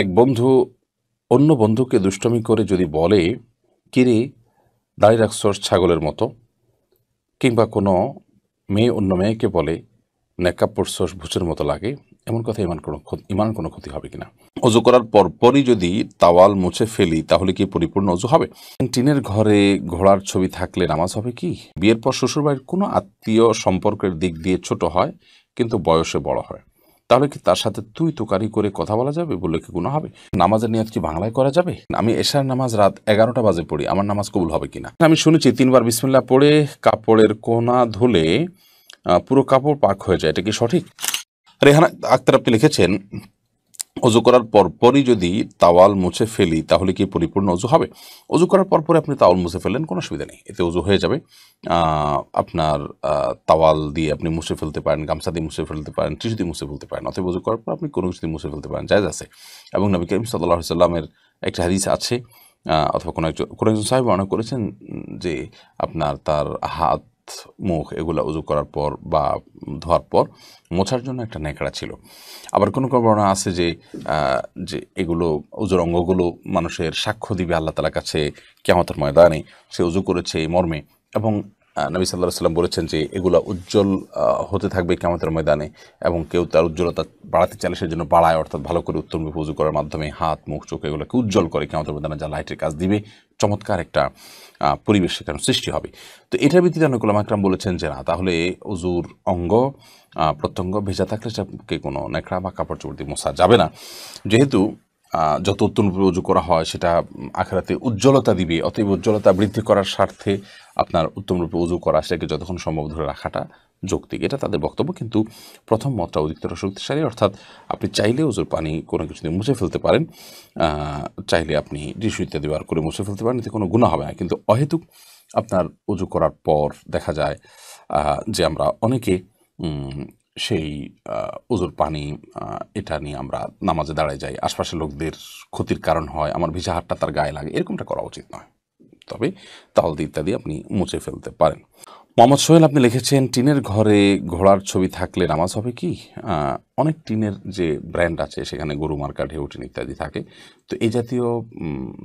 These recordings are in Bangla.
এক বন্ধু অন্য বন্ধুকে দুষ্টমি করে যদি বলে কিরে দাঁড়িয়ে রাখছস ছাগলের মতো কিংবা কোনো মেয়ে অন্য মেয়েকে বলে নেকাপ পড়ছস ভুচের মতো লাগে এমন কথা ইমান কোনো ইমান কোনো ক্ষতি হবে কিনা অজু করার পরপরই যদি তাওয়াল মুছে ফেলি তাহলে কি পরিপূর্ণ অজু হবে টিনের ঘরে ঘোড়ার ছবি থাকলে নামাজ হবে কি বিয়ের পর শ্বশুরবাড়ির কোনো আত্মীয় সম্পর্কের দিক দিয়ে ছোট হয় কিন্তু বয়সে বড় হয় তাহলে কি তার সাথে তুই তোকারি করে কথা বলা যাবে বলে কি গুণ হবে নামাজের নিয়ত কি বাংলায় করা যাবে আমি এশার নামাজ রাত এগারোটা বাজে পড়ি আমার নামাজ কবুল হবে কিনা আমি শুনেছি তিনবার বিসমিল্লা পড়ে কাপড়ের কোনা ধুলে পুরো কাপড় পাক হয়ে যায় এটা কি সঠিক রেহানা আক্তার আপনি লিখেছেন অজু করার পরপরই যদি তাওয়াল মুছে ফেলি তাহলে কি পরিপূর্ণ অজু হবে অজু করার পরপরে আপনি তাওয়াল মুছে ফেললেন কোনো অসুবিধা নেই এতে অজু হয়ে যাবে আপনার তাওয়াল দিয়ে আপনি মুছে ফেলতে পারেন গামছা দিয়ে মুছে ফেলতে পারেন টিসু দিয়ে মুছে ফেলতে পারেন অথবা অজু করার পর আপনি কোনো কিছু দিয়ে মুছে ফেলতে পারেন জায়জ আছে এবং নবী করিম সাল্লাহ সাল্লামের একটা হাদিস আছে অথবা কোনো একজন কোনো একজন সাহেব মনে করেছেন যে আপনার তার হাত মুখ এগুলো উজু করার পর বা ধোয়ার পর মোছার জন্য একটা নেকড়া ছিল আবার কোনো কোনো বর্ণনা আছে যে যে এগুলো উজুর অঙ্গগুলো মানুষের সাক্ষ্য দিবে আল্লাহ তালার কাছে কেমতের ময়দানে সে উজু করেছে এই মর্মে এবং নবী সাল্লাহ সাল্লাম বলেছেন যে এগুলো উজ্জ্বল হতে থাকবে কেমতের ময়দানে এবং কেউ তার উজ্জ্বলতা বাড়াতে চাইলে সেজন্য বাড়ায় অর্থাৎ ভালো করে উত্তম পুজো করার মাধ্যমে হাত মুখ চোখ এগুলোকে উজ্জ্বল করে কেমতের ময়দানে যা লাইটের কাজ দিবে চমৎকার একটা পরিবেশ সেখানে সৃষ্টি হবে তো এটার ভিত্তিতে অনেকগুলো মাকরাম বলেছেন যে না তাহলে অজুর অঙ্গ প্রত্যঙ্গ ভেজা থাকলে সেকে কোনো নেকড়া বা কাপড় চোপড় দিয়ে মোছা যাবে না যেহেতু যত উত্তম উপযোগ করা হয় সেটা আখেরাতে উজ্জ্বলতা দিবে অতএব উজ্জ্বলতা বৃদ্ধি করার স্বার্থে আপনার উত্তমরূপে উজু করা সেটাকে যতক্ষণ সম্ভব ধরে রাখাটা যৌক্তিক এটা তাদের বক্তব্য কিন্তু প্রথম মতটা অধিকতর শক্তিশালী অর্থাৎ আপনি চাইলে উজুর পানি কোনো কিছু দিয়ে মুছে ফেলতে পারেন চাইলে আপনি টিস্যু ইত্যাদি বার করে মুছে ফেলতে পারেন এতে কোনো গুণা হবে না কিন্তু অহেতুক আপনার উজু করার পর দেখা যায় যে আমরা অনেকে সেই উজুর পানি এটা নিয়ে আমরা নামাজে দাঁড়ায় যাই আশপাশের লোকদের ক্ষতির কারণ হয় আমার ভিজা হাটটা তার গায়ে লাগে এরকমটা করা উচিত নয় তবে তাহলে ইত্যাদি আপনি মুছে ফেলতে পারেন মোহাম্মদ সোহেল আপনি লিখেছেন টিনের ঘরে ঘোড়ার ছবি থাকলে নামাজ হবে কি অনেক টিনের যে ব্র্যান্ড আছে সেখানে গরু মার্কা টিন ইত্যাদি থাকে তো এই জাতীয়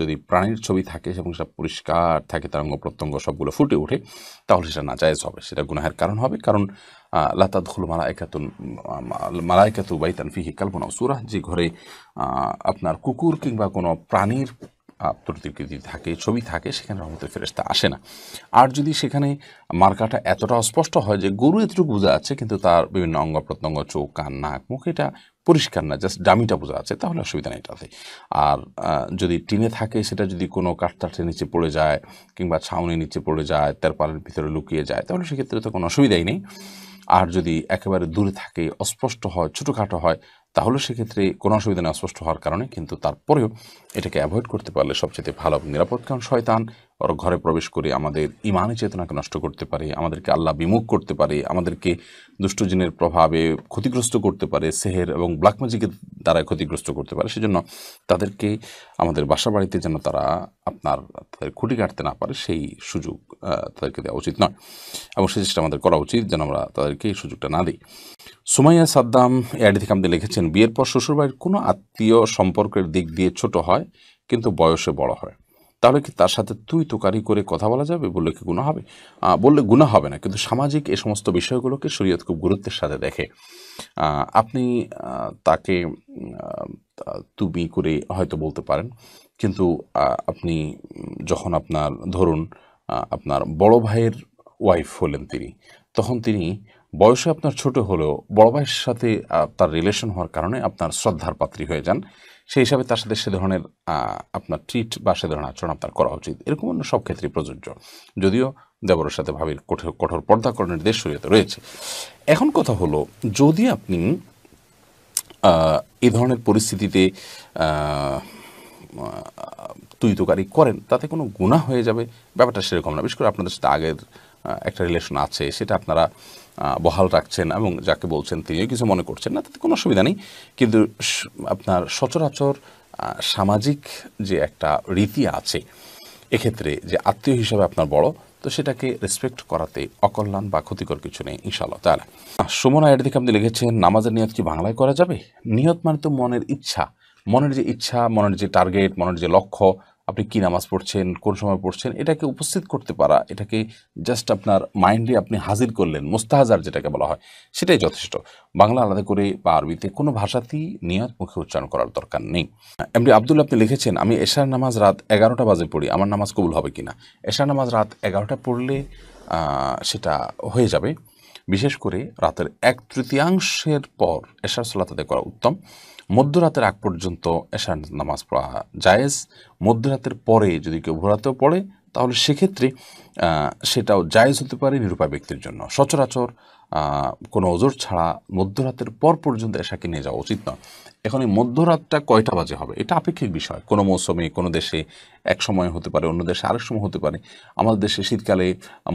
যদি প্রাণীর ছবি থাকে এবং সেটা পরিষ্কার থাকে তার অঙ্গ প্রত্যঙ্গ সবগুলো ফুটে ওঠে তাহলে সেটা নাজায়জ হবে সেটা গুনাহের কারণ হবে কারণ লাতাদুল মালায়কাতুন মালায়কাতু বাইতান ফিহি কালপনা সুরাহ যে ঘরে আপনার কুকুর কিংবা কোনো প্রাণীর প্রতিকৃতি থাকে ছবি থাকে সেখানে রহমতের ফেরেস্তা আসে না আর যদি সেখানে মার্কাটা এতটা অস্পষ্ট হয় যে গরু এতটুকু বোঝা আছে কিন্তু তার বিভিন্ন অঙ্গ প্রত্যঙ্গ চোখ কান নাক মুখ এটা পরিষ্কার না জাস্ট ডামিটা বোঝা আছে তাহলে অসুবিধা নেই তাতে আর যদি টিনে থাকে সেটা যদি কোনো কাঠতাঠের নিচে পড়ে যায় কিংবা ছাউনির নিচে পড়ে যায় তার পালের ভিতরে লুকিয়ে যায় তাহলে সেক্ষেত্রে তো কোনো অসুবিধাই নেই আর যদি একেবারে দূরে থাকে অস্পষ্ট হয় ছোটোখাটো হয় তাহলে সেক্ষেত্রে কোনো অসুবিধা নেই অস্পষ্ট হওয়ার কারণে কিন্তু তারপরেও এটাকে অ্যাভয়েড করতে পারলে সবচেয়ে ভালো নিরাপদ কারণ শয়তান ঘরে প্রবেশ করে আমাদের ইমানি চেতনাকে নষ্ট করতে পারে আমাদেরকে আল্লাহ বিমুখ করতে পারে আমাদেরকে দুষ্টজিনের প্রভাবে ক্ষতিগ্রস্ত করতে পারে সেহের এবং ব্ল্যাক ম্যাজিকের দ্বারা ক্ষতিগ্রস্ত করতে পারে সেজন্য তাদেরকে আমাদের বাসা বাড়িতে যেন তারা আপনার তাদের খুঁটি কাটতে না পারে সেই সুযোগ তাদেরকে দেওয়া উচিত নয় এবং সেই চেষ্টা আমাদের করা উচিত যেন আমরা তাদেরকে এই সুযোগটা না দিই সুমাইয়া সাদ্দাম এআডি থেকে আমাদের লিখেছেন বিয়ের পর শ্বশুরবাড়ির কোনো আত্মীয় সম্পর্কের দিক দিয়ে ছোট হয় কিন্তু বয়সে বড় হয় তাহলে কি তার সাথে তুই তোকারি করে কথা বলা যাবে বললে কি গুণা হবে বললে গুণা হবে না কিন্তু সামাজিক এ সমস্ত বিষয়গুলোকে শরীয়ত খুব গুরুত্বের সাথে দেখে আপনি তাকে তুমি করে হয়তো বলতে পারেন কিন্তু আপনি যখন আপনার ধরুন আপনার বড় ভাইয়ের ওয়াইফ হলেন তিনি তখন তিনি বয়সে আপনার ছোট হলেও বড় ভাইয়ের সাথে তার রিলেশন হওয়ার কারণে আপনার শ্রদ্ধার পাত্রী হয়ে যান সেই হিসাবে তার সাথে সে ধরনের আপনার ট্রিট বা সে ধরনের আচরণ আপনার করা উচিত এরকম অন্য সব ক্ষেত্রে প্রযোজ্য যদিও দেবরের সাথে ভাবির কঠোর কঠোর পর্দাকরণের দেশ সরিয়ে রয়েছে এখন কথা হলো যদি আপনি এ ধরনের পরিস্থিতিতে তুই তোকারি করেন তাতে কোনো গুণা হয়ে যাবে ব্যাপারটা সেরকম না বিশেষ করে আপনাদের সাথে আগের একটা রিলেশন আছে সেটা আপনারা বহাল রাখছেন এবং যাকে বলছেন তিনিও কিছু মনে করছেন না তাতে কোনো অসুবিধা নেই কিন্তু আপনার সচরাচর সামাজিক যে একটা রীতি আছে এক্ষেত্রে যে আত্মীয় হিসাবে আপনার বড় তো সেটাকে রেসপেক্ট করাতে অকল্যাণ বা ক্ষতিকর কিছু নেই ইনশাল্লাহ তাহলে সুমন আয়ের দিকে আপনি লিখেছেন নামাজের নিয়ত কি বাংলায় করা যাবে নিয়ত মানে তো মনের ইচ্ছা মনের যে ইচ্ছা মনের যে টার্গেট মনের যে লক্ষ্য আপনি কী নামাজ পড়ছেন কোন সময় পড়ছেন এটাকে উপস্থিত করতে পারা এটাকে জাস্ট আপনার মাইন্ডে আপনি হাজির করলেন মোস্তাহাজার যেটাকে বলা হয় সেটাই যথেষ্ট বাংলা আলাদা করে বা আরবিতে কোনো ভাষাতেই নিয়ত মুখে উচ্চারণ করার দরকার নেই এমনি আব্দুল আপনি লিখেছেন আমি এশার নামাজ রাত এগারোটা বাজে পড়ি আমার নামাজ কবুল হবে কিনা এশার নামাজ রাত এগারোটা পড়লে সেটা হয়ে যাবে বিশেষ করে রাতের এক তৃতীয়াংশের পর এশার সোলা তাদের করা উত্তম মধ্যরাতের আগ পর্যন্ত এশার নামাজ পড়া জায়েজ মধ্যরাতের পরে যদি কেউ ভোরাতেও পড়ে তাহলে সেক্ষেত্রে সেটাও জায়েজ হতে পারে নিরূপায় ব্যক্তির জন্য সচরাচর কোনো ওজোর ছাড়া মধ্যরাতের পর পর্যন্ত এশাকে নিয়ে যাওয়া উচিত নয় এখন এই মধ্যরাতটা কয়টা বাজে হবে এটা আপেক্ষিক বিষয় কোনো মৌসুমে কোনো দেশে এক সময় হতে পারে অন্য দেশে আরেক সময় হতে পারে আমাদের দেশে শীতকালে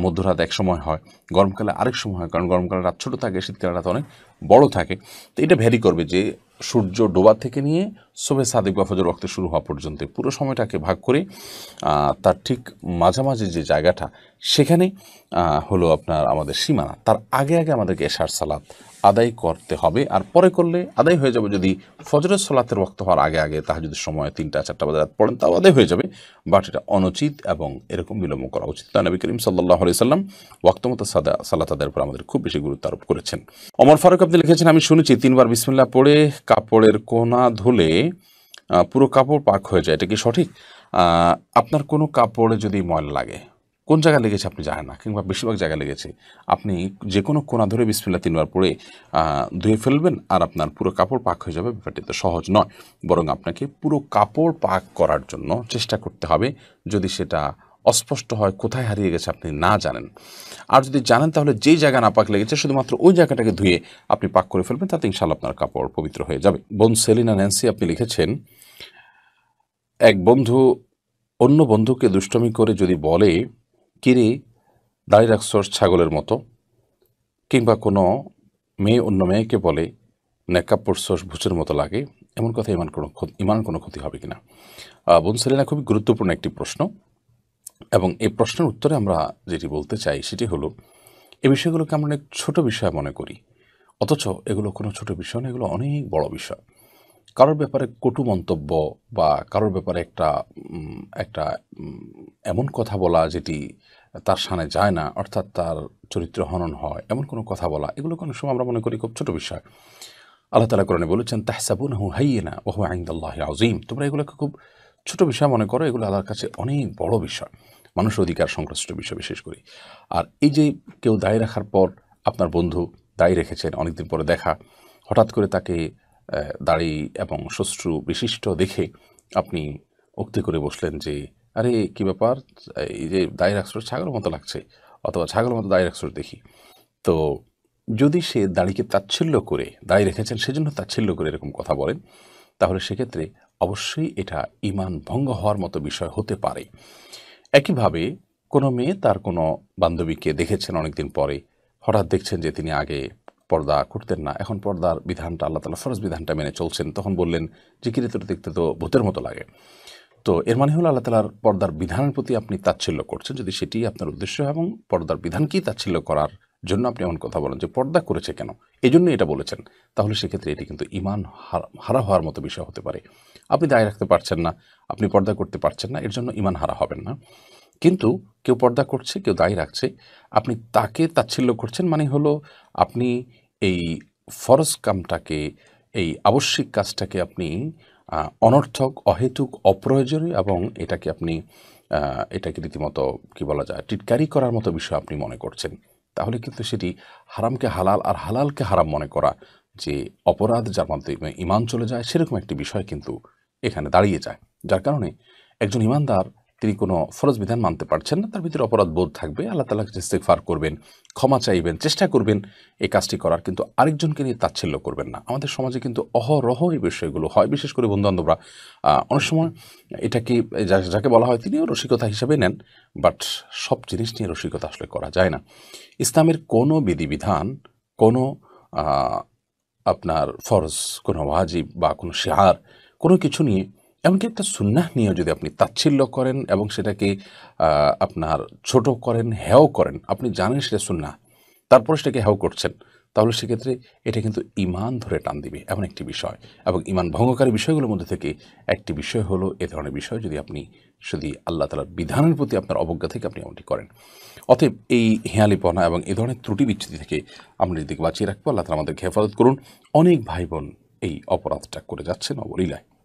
মধ্যরাত এক সময় হয় গরমকালে আরেক সময় হয় কারণ গরমকালে রাত ছোটো থাকে শীতকালে রাত অনেক বড় থাকে তো এটা ভ্যারি করবে যে সূর্য ডোবা থেকে নিয়ে সবে সাদেক বা ফজর রক্ত শুরু হওয়া পর্যন্ত পুরো সময়টাকে ভাগ করে তার ঠিক মাঝামাঝি যে জায়গাটা সেখানে হলো আপনার আমাদের সীমানা তার আগে আগে আমাদেরকে এশার সালাত আদায় করতে হবে আর পরে করলে আদায় হয়ে যাবে যদি ফজরের সলাতের ওক্ত হওয়ার আগে আগে যদি সময় তিনটা চারটা বাজার পড়েন তাও আদায় হয়ে যাবে বাট এটা অনুচিত এবং এরকম বিলম্ব করা উচিত তা নবী করিম সাল্লাহ সাল্লাম ওক্তমত সাদা সালাত আদায়ের উপর আমাদের খুব বেশি গুরুত্ব আরোপ করেছেন অমর ফারুক আপনি লিখেছেন আমি শুনেছি তিনবার বিসমিল্লা পড়ে কাপড়ের কোনা ধুলে পুরো কাপড় পাক হয়ে যায় এটা কি সঠিক আপনার কোনো কাপড়ে যদি ময়লা লাগে কোন জায়গায় লেগেছে আপনি জানেন না কিংবা বেশিরভাগ জায়গায় লেগেছে আপনি যে কোনো কোনা ধরে বিসমিল্লা তিনবার পরে ধুয়ে ফেলবেন আর আপনার পুরো কাপড় পাক হয়ে যাবে ব্যাপারটি তো সহজ নয় বরং আপনাকে পুরো কাপড় পাক করার জন্য চেষ্টা করতে হবে যদি সেটা অস্পষ্ট হয় কোথায় হারিয়ে গেছে আপনি না জানেন আর যদি জানেন তাহলে যে জায়গা না পাক লেগেছে শুধুমাত্র ওই জায়গাটাকে ধুয়ে আপনি পাক করে ফেলবেন তাতে ইনশাল আপনার কাপড় পবিত্র হয়ে যাবে বোন সেলিনা ন্যান্সি আপনি লিখেছেন এক বন্ধু অন্য বন্ধুকে দুষ্টমি করে যদি বলে কিরে দাঁড়িয়ে রাখছস ছাগলের মতো কিংবা কোনো মেয়ে অন্য মেয়েকে বলে নেকাপ পড়ছস ভুচের মতো লাগে এমন কথা ইমান কোনো ইমান কোনো ক্ষতি হবে কিনা বোন সেলিনা খুবই গুরুত্বপূর্ণ একটি প্রশ্ন এবং এই প্রশ্নের উত্তরে আমরা যেটি বলতে চাই সেটি হলো এই বিষয়গুলোকে আমরা অনেক ছোটো বিষয় মনে করি অথচ এগুলো কোনো ছোট বিষয় না এগুলো অনেক বড় বিষয় কারোর ব্যাপারে কটু মন্তব্য বা কারোর ব্যাপারে একটা একটা এমন কথা বলা যেটি তার সামনে যায় না অর্থাৎ তার চরিত্র হনন হয় এমন কোনো কথা বলা এগুলো কোনো সময় আমরা মনে করি খুব ছোট বিষয় আল্লাহ তালা কোরআনে বলেছেন তাহসাবুন হু হাইয়েনা ওহু আইন্দাল্লাহ আজিম তোমরা এগুলোকে খুব ছোট বিষয় মনে করো এগুলো আল্লাহর কাছে অনেক বড় বিষয় মানুষের অধিকার সংশ্লিষ্ট বিষয় বিশেষ করি আর এই যে কেউ দায়ী রাখার পর আপনার বন্ধু দায়ী রেখেছেন অনেকদিন পরে দেখা হঠাৎ করে তাকে দাড়ি এবং শ্বশ্রু বিশিষ্ট দেখে আপনি উক্তি করে বসলেন যে আরে কি ব্যাপার এই যে দায়ের রাখছোর ছাগলের মতো লাগছে অথবা ছাগলের মতো দায়ের রাখছোর দেখি তো যদি সে দাড়িকে তাচ্ছিল্য করে দাড়ি রেখেছেন সেজন্য তাচ্ছিল্য করে এরকম কথা বলেন তাহলে সেক্ষেত্রে অবশ্যই এটা ইমান ভঙ্গ হওয়ার মতো বিষয় হতে পারে একইভাবে কোনো মেয়ে তার কোনো বান্ধবীকে দেখেছেন অনেকদিন পরে হঠাৎ দেখছেন যে তিনি আগে পর্দা করতেন না এখন পর্দার বিধানটা আল্লাহ তালা ফরজ বিধানটা মেনে চলছেন তখন বললেন যে কিরিতর দেখতে তো ভূতের মতো লাগে তো এর মানে হলো আল্লাহ তালার পর্দার বিধানের প্রতি আপনি তাচ্ছিল্য করছেন যদি সেটি আপনার উদ্দেশ্য এবং পর্দার বিধান কি তাচ্ছিল্য করার জন্য আপনি এমন কথা বলেন যে পর্দা করেছে কেন এই জন্যই এটা বলেছেন তাহলে সেক্ষেত্রে এটি কিন্তু ইমান হারা হওয়ার মতো বিষয় হতে পারে আপনি দায় রাখতে পারছেন না আপনি পর্দা করতে পারছেন না এর জন্য ইমান হারা হবেন না কিন্তু কেউ পর্দা করছে কেউ দায়ী রাখছে আপনি তাকে তাচ্ছিল্য করছেন মানে হলো আপনি এই ফরজ কামটাকে এই আবশ্যিক কাজটাকে আপনি অনর্থক অহেতুক অপ্রয়োজনীয় এবং এটাকে আপনি এটাকে রীতিমতো কি বলা যায় টিটকারি করার মতো বিষয় আপনি মনে করছেন তাহলে কিন্তু সেটি হারামকে হালাল আর হালালকে হারাম মনে করা যে অপরাধ যার মাধ্যমে ইমান চলে যায় সেরকম একটি বিষয় কিন্তু এখানে দাঁড়িয়ে যায় যার কারণে একজন ইমানদার তিনি কোনো ফরজ বিধান মানতে পারছেন না তার ভিতরে অপরাধ বোধ থাকবে আল্লাহ তালা ইস্তেকফার করবেন ক্ষমা চাইবেন চেষ্টা করবেন এই কাজটি করার কিন্তু আরেকজনকে নিয়ে তাচ্ছিল্য করবেন না আমাদের সমাজে কিন্তু অহরহ এই বিষয়গুলো হয় বিশেষ করে বন্ধুবান্ধবরা অনেক সময় এটাকে যাকে বলা হয় তিনিও রসিকতা হিসেবে নেন বাট সব জিনিস নিয়ে রসিকতা আসলে করা যায় না ইসলামের কোনো বিধিবিধান কোনো আপনার ফরজ কোনো ওয়াজিব বা কোনো শেহার কোনো কিছু নিয়ে এমনকি একটা সুন্নাহ নিয়েও যদি আপনি তাচ্ছিল্য করেন এবং সেটাকে আপনার ছোট করেন হেও করেন আপনি জানেন সেটা সুন্নাহ তারপরে সেটাকে হেও করছেন তাহলে সেক্ষেত্রে এটা কিন্তু ইমান ধরে টান দিবে এমন একটি বিষয় এবং ইমান ভঙ্গকারী বিষয়গুলোর মধ্যে থেকে একটি বিষয় হলো এ ধরনের বিষয় যদি আপনি যদি আল্লাহ তালার বিধানের প্রতি আপনার অবজ্ঞা থেকে আপনি এমনটি করেন অতএব এই হেঁয়ালিপনা এবং এ ধরনের ত্রুটি বিচ্ছুতি থেকে আমরা নিজেদেরকে বাঁচিয়ে রাখবো আল্লাহ তালা আমাদেরকে হেফাজত করুন অনেক ভাই বোন এই অপরাধটা করে যাচ্ছেন অবলীলায়